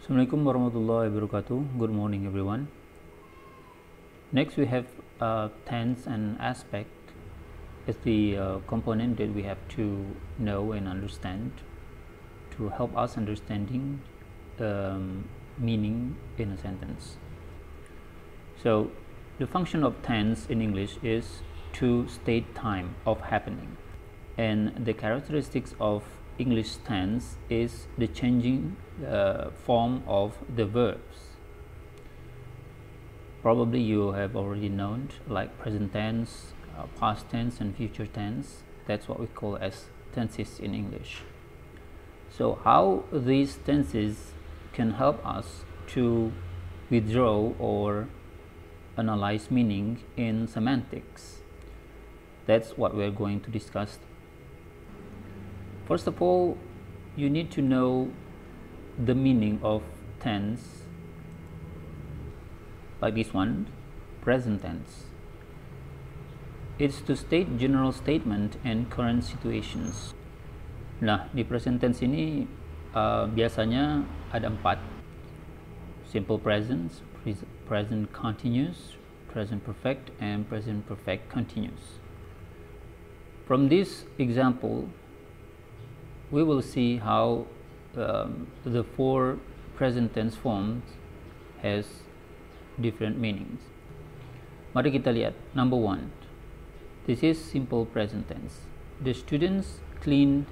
Assalamualaikum warahmatullahi wabarakatuh. Good morning, everyone. Next, we have uh, tense and aspect. It's the uh, component that we have to know and understand to help us understanding um, meaning in a sentence. So, the function of tense in English is to state time of happening, and the characteristics of English tense is the changing uh, form of the verbs. Probably you have already known like present tense, uh, past tense and future tense. That's what we call as tenses in English. So how these tenses can help us to withdraw or analyze meaning in semantics. That's what we're going to discuss First of all, you need to know the meaning of tense like this one, present tense. It's to state general statement and current situations. Nah, di present tense ini uh, biasanya ada empat. Simple present, pre present continuous, present perfect, and present perfect continuous. From this example, we will see how um, the four present tense forms has different meanings. Mari kita lihat. Number one, this is simple present tense. The students cleaned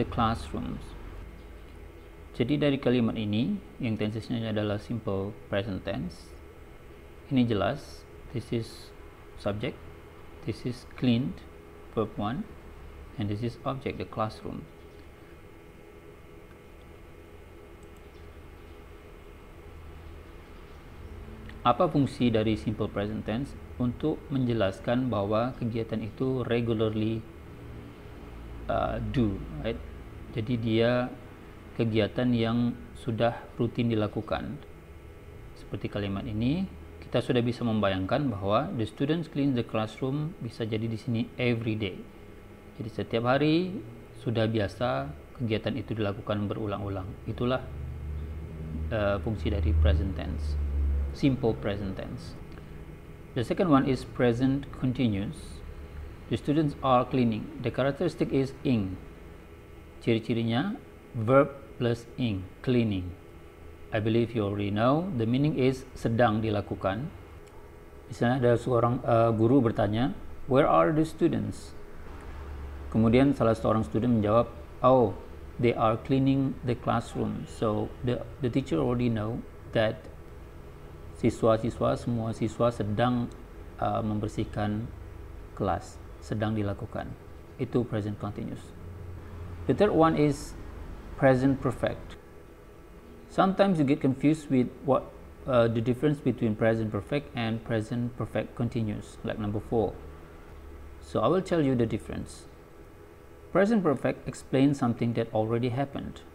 the classrooms. Jadi dari kalimat ini yang tensesnya adalah simple present tense. Ini jelas, this is subject, this is cleaned, verb one. and this is object, the classroom. apa fungsi dari simple present tense untuk menjelaskan bahwa kegiatan itu regularly uh, do, right? Jadi dia kegiatan yang sudah rutin dilakukan. Seperti kalimat ini, kita sudah bisa membayangkan bahwa the students clean the classroom bisa jadi di sini every day. Jadi setiap hari sudah biasa kegiatan itu dilakukan berulang-ulang. Itulah uh, fungsi dari present tense simple present tense. The second one is present continuous. The students are cleaning. The characteristic is ing. Ciri-cirinya verb plus ing, cleaning. I believe you already know. The meaning is sedang dilakukan. Misalnya ada seorang uh, guru bertanya, Where are the students? Kemudian salah seorang student menjawab, Oh, they are cleaning the classroom. So the, the teacher already know that siswa-siswa semua siswa sedang uh, membersihkan kelas sedang dilakukan itu present continuous the third one is present perfect sometimes you get confused with what uh, the difference between present perfect and present perfect continuous like number four so I will tell you the difference present perfect explains something that already happened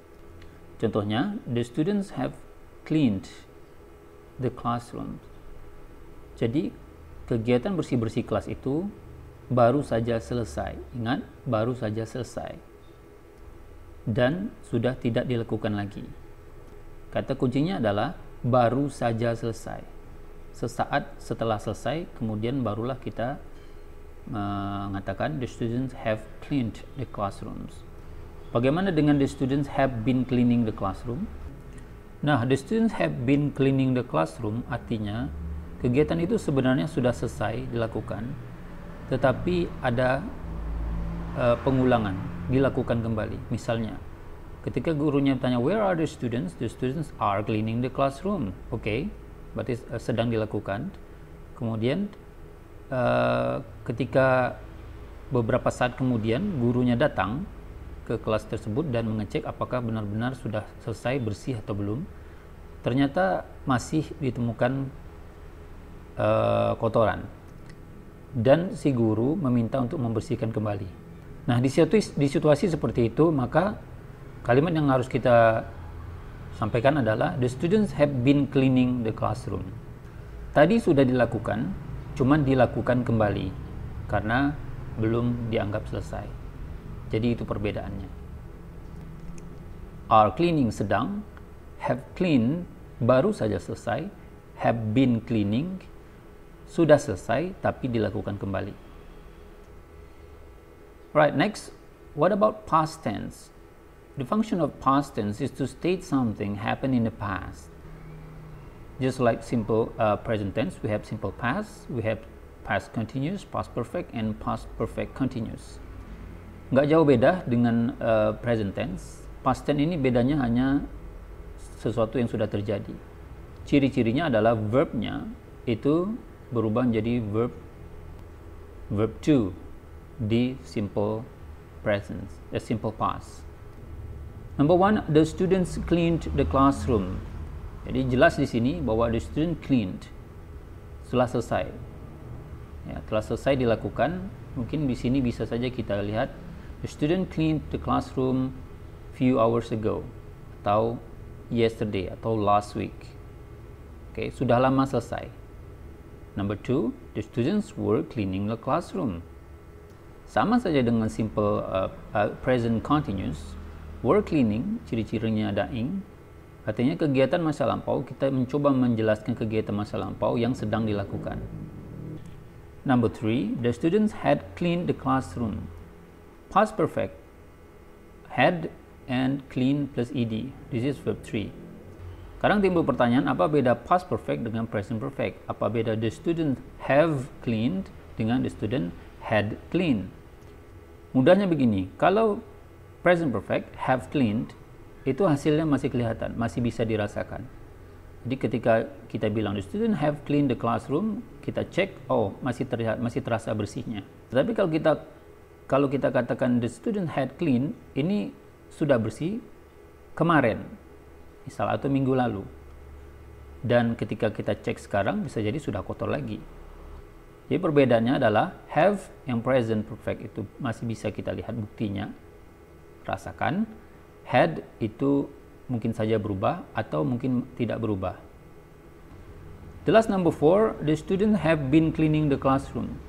contohnya the students have cleaned the classroom. Jadi, kegiatan bersih-bersih kelas itu baru saja selesai. Ingat, baru saja selesai. Dan sudah tidak dilakukan lagi. Kata kuncinya adalah baru saja selesai. Sesaat setelah selesai, kemudian barulah kita mengatakan the students have cleaned the classrooms. Bagaimana dengan the students have been cleaning the classroom? Nah, the students have been cleaning the classroom, artinya kegiatan itu sebenarnya sudah selesai dilakukan, tetapi ada uh, pengulangan dilakukan kembali. Misalnya, ketika gurunya bertanya "Where are the students?" The students are cleaning the classroom. Oke, okay, berarti uh, sedang dilakukan. Kemudian, uh, ketika beberapa saat kemudian gurunya datang ke kelas tersebut dan mengecek apakah benar-benar sudah selesai bersih atau belum. Ternyata masih ditemukan uh, kotoran. Dan si guru meminta untuk membersihkan kembali. Nah, di situasi, di situasi seperti itu, maka kalimat yang harus kita sampaikan adalah the students have been cleaning the classroom. Tadi sudah dilakukan, cuman dilakukan kembali karena belum dianggap selesai. Jadi itu perbedaannya. Are cleaning sedang, have cleaned baru saja selesai, have been cleaning sudah selesai tapi dilakukan kembali. Right, next, what about past tense? The function of past tense is to state something happened in the past. Just like simple uh, present tense, we have simple past, we have past continuous, past perfect, and past perfect continuous nggak jauh beda dengan uh, present tense. Past tense ini bedanya hanya sesuatu yang sudah terjadi. Ciri-cirinya adalah verbnya itu berubah menjadi verb verb to di simple present, a eh, simple past. Number one, the students cleaned the classroom. Jadi jelas di sini bahwa the student cleaned setelah selesai. Ya, telah selesai dilakukan. Mungkin di sini bisa saja kita lihat The student cleaned the classroom few hours ago atau yesterday atau last week. Oke, okay, sudah lama selesai. Number two, the students were cleaning the classroom. Sama saja dengan simple uh, uh, present continuous. Were cleaning, ciri-cirinya ada ing. Artinya kegiatan masa lampau, kita mencoba menjelaskan kegiatan masa lampau yang sedang dilakukan. Number three, the students had cleaned the classroom past perfect had and clean plus ed. This is verb 3. Sekarang timbul pertanyaan apa beda past perfect dengan present perfect? Apa beda the student have cleaned dengan the student had cleaned? Mudahnya begini, kalau present perfect have cleaned itu hasilnya masih kelihatan, masih bisa dirasakan. Jadi ketika kita bilang the student have cleaned the classroom, kita cek, oh masih terlihat, masih terasa bersihnya. Tetapi kalau kita kalau kita katakan the student had clean, ini sudah bersih kemarin, misal atau minggu lalu. Dan ketika kita cek sekarang bisa jadi sudah kotor lagi. Jadi perbedaannya adalah have yang present perfect itu masih bisa kita lihat buktinya, rasakan. Had itu mungkin saja berubah atau mungkin tidak berubah. The last number four, the student have been cleaning the classroom.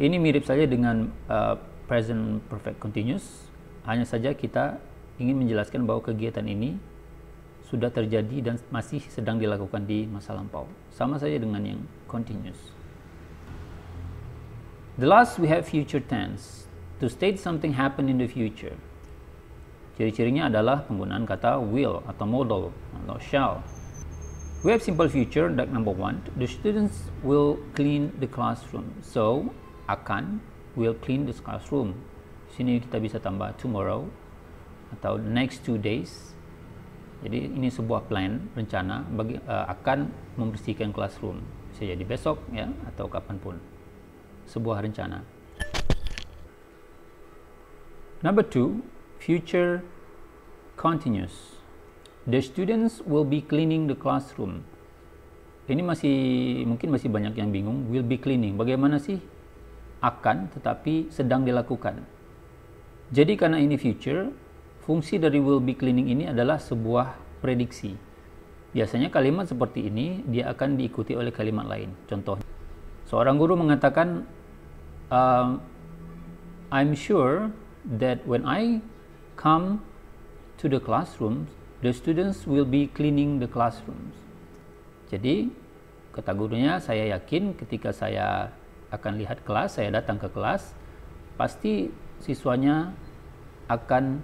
Ini mirip saja dengan uh, present perfect continuous, hanya saja kita ingin menjelaskan bahwa kegiatan ini sudah terjadi dan masih sedang dilakukan di masa lampau. Sama saja dengan yang continuous. The last we have future tense, to state something happen in the future. Ciri-cirinya adalah penggunaan kata will atau modal atau shall. We have simple future, that number one. The students will clean the classroom. So, akan will clean this classroom sini kita bisa tambah tomorrow atau next two days jadi ini sebuah plan rencana bagi uh, akan membersihkan classroom bisa jadi besok ya atau kapanpun sebuah rencana number two future continuous the students will be cleaning the classroom ini masih mungkin masih banyak yang bingung will be cleaning bagaimana sih akan tetapi sedang dilakukan. Jadi karena ini future, fungsi dari will be cleaning ini adalah sebuah prediksi. Biasanya kalimat seperti ini dia akan diikuti oleh kalimat lain. Contoh, seorang guru mengatakan, uh, I'm sure that when I come to the classrooms, the students will be cleaning the classrooms. Jadi, kata gurunya, saya yakin ketika saya akan lihat kelas, saya datang ke kelas, pasti siswanya akan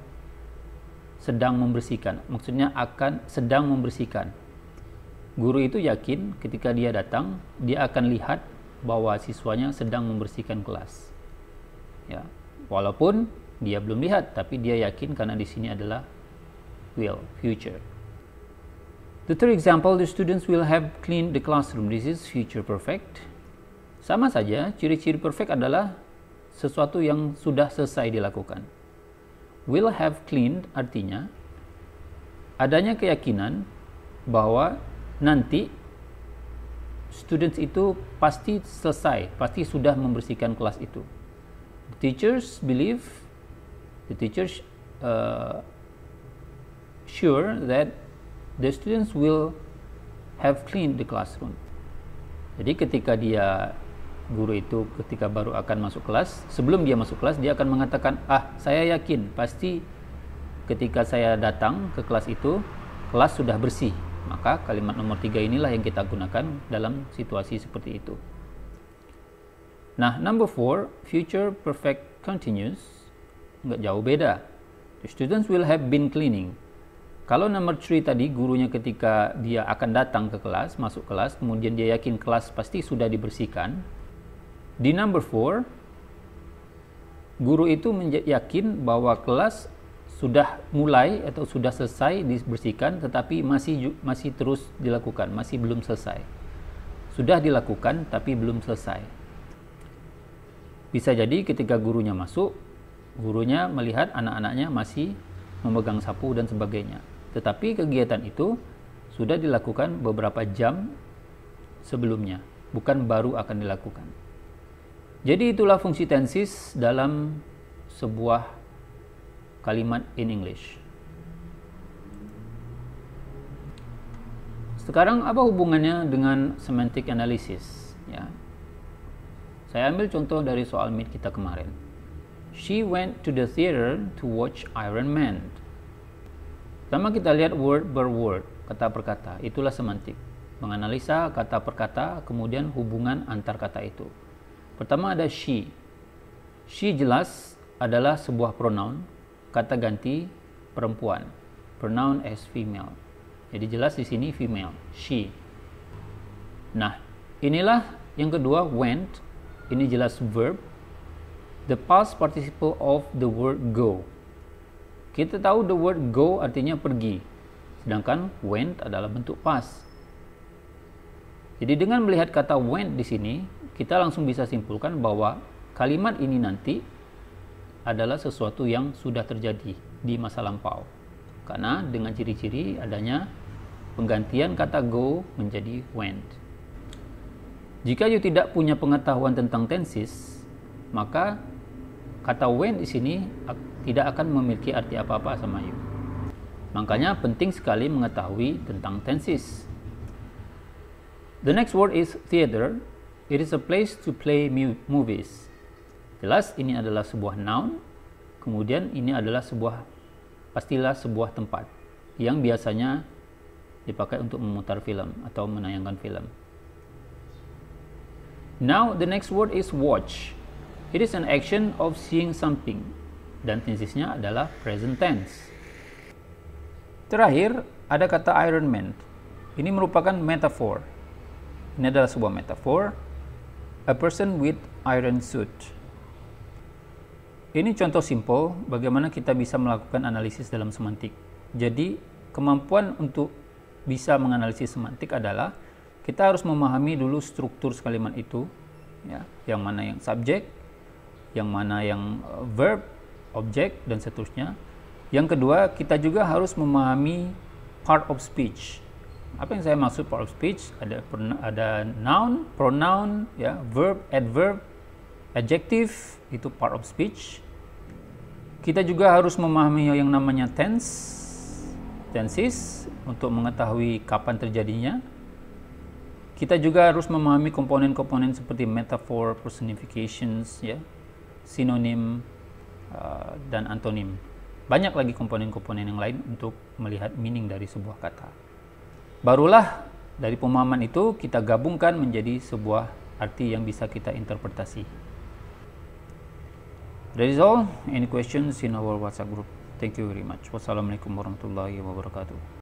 sedang membersihkan. Maksudnya akan sedang membersihkan. Guru itu yakin ketika dia datang, dia akan lihat bahwa siswanya sedang membersihkan kelas. Ya, walaupun dia belum lihat, tapi dia yakin karena di sini adalah will, future. The third example, the students will have cleaned the classroom. This is future perfect. Sama saja, ciri-ciri perfect adalah sesuatu yang sudah selesai dilakukan. Will have cleaned artinya adanya keyakinan bahwa nanti students itu pasti selesai, pasti sudah membersihkan kelas itu. The teachers believe, the teachers uh, sure that the students will have cleaned the classroom. Jadi ketika dia guru itu ketika baru akan masuk kelas, sebelum dia masuk kelas dia akan mengatakan, "Ah, saya yakin pasti ketika saya datang ke kelas itu, kelas sudah bersih." Maka kalimat nomor tiga inilah yang kita gunakan dalam situasi seperti itu. Nah, number four, future perfect continuous, nggak jauh beda. The students will have been cleaning. Kalau nomor three tadi gurunya ketika dia akan datang ke kelas, masuk kelas, kemudian dia yakin kelas pasti sudah dibersihkan, di number 4, guru itu yakin bahwa kelas sudah mulai atau sudah selesai dibersihkan tetapi masih masih terus dilakukan, masih belum selesai. Sudah dilakukan tapi belum selesai. Bisa jadi ketika gurunya masuk, gurunya melihat anak-anaknya masih memegang sapu dan sebagainya. Tetapi kegiatan itu sudah dilakukan beberapa jam sebelumnya, bukan baru akan dilakukan. Jadi itulah fungsi tenses dalam sebuah kalimat in English. Sekarang apa hubungannya dengan semantic analysis? Ya. Saya ambil contoh dari soal mid kita kemarin. She went to the theater to watch Iron Man. Pertama kita lihat word per word, kata per kata. Itulah semantik. Menganalisa kata per kata, kemudian hubungan antar kata itu. Pertama ada she. She jelas adalah sebuah pronoun, kata ganti perempuan. Pronoun as female. Jadi jelas di sini female, she. Nah, inilah yang kedua went. Ini jelas verb. The past participle of the word go. Kita tahu the word go artinya pergi. Sedangkan went adalah bentuk past. Jadi dengan melihat kata went di sini, kita langsung bisa simpulkan bahwa kalimat ini nanti adalah sesuatu yang sudah terjadi di masa lampau. Karena dengan ciri-ciri adanya penggantian kata go menjadi went. Jika you tidak punya pengetahuan tentang tenses, maka kata went di sini tidak akan memiliki arti apa-apa sama you. Makanya penting sekali mengetahui tentang tenses. The next word is theater It is a place to play movies. Jelas ini adalah sebuah noun, kemudian ini adalah sebuah pastilah sebuah tempat yang biasanya dipakai untuk memutar film atau menayangkan film. Now the next word is watch. It is an action of seeing something dan tensesnya adalah present tense. Terakhir ada kata Iron Man. Ini merupakan metafor. Ini adalah sebuah metafor a person with iron suit. Ini contoh simpel bagaimana kita bisa melakukan analisis dalam semantik. Jadi, kemampuan untuk bisa menganalisis semantik adalah kita harus memahami dulu struktur kalimat itu, ya, yang mana yang subjek, yang mana yang eh, verb, objek, dan seterusnya. Yang kedua, kita juga harus memahami part of speech, apa yang saya maksud part of speech ada ada noun, pronoun, ya, verb, adverb, adjective itu part of speech. Kita juga harus memahami yang namanya tense, tenses untuk mengetahui kapan terjadinya. Kita juga harus memahami komponen-komponen seperti metaphor, personifications, ya, sinonim uh, dan antonim. Banyak lagi komponen-komponen yang lain untuk melihat meaning dari sebuah kata. Barulah dari pemahaman itu kita gabungkan menjadi sebuah arti yang bisa kita interpretasi. That is all. Any questions in our WhatsApp group? Thank you very much. Wassalamualaikum warahmatullahi wabarakatuh.